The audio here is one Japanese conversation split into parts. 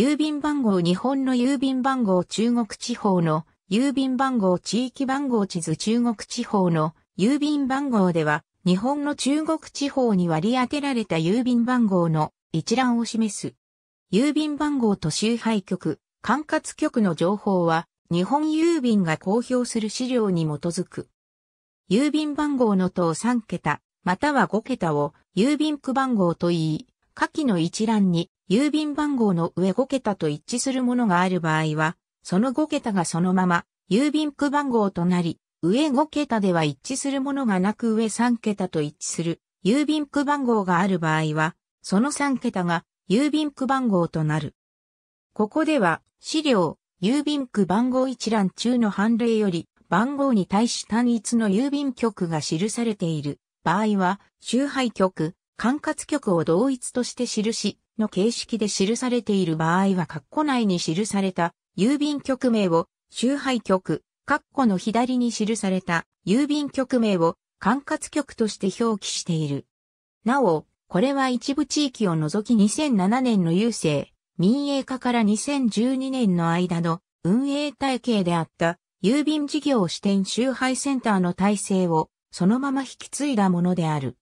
郵便番号日本の郵便番号中国地方の郵便番号地域番号地図中国地方の郵便番号では日本の中国地方に割り当てられた郵便番号の一覧を示す。郵便番号と周配局、管轄局の情報は日本郵便が公表する資料に基づく。郵便番号の等3桁、または5桁を郵便区番号といい、下記の一覧に郵便番号の上5桁と一致するものがある場合は、その5桁がそのまま郵便区番号となり、上5桁では一致するものがなく上3桁と一致する郵便区番号がある場合は、その3桁が郵便区番号となる。ここでは資料、郵便区番号一覧中の判例より番号に対し単一の郵便局が記されている場合は、周配局、管轄局を同一として記し、の形式で記されている場合は括弧内に記された郵便局名を集配局、括弧の左に記された郵便局名を管轄局として表記している。なお、これは一部地域を除き2007年の郵政、民営化から2012年の間の運営体系であった郵便事業支店集配センターの体制をそのまま引き継いだものである。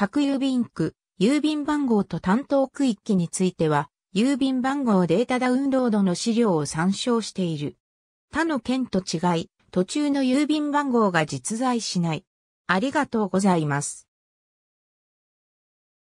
各郵便区、郵便番号と担当区域については、郵便番号データダウンロードの資料を参照している。他の県と違い、途中の郵便番号が実在しない。ありがとうございます。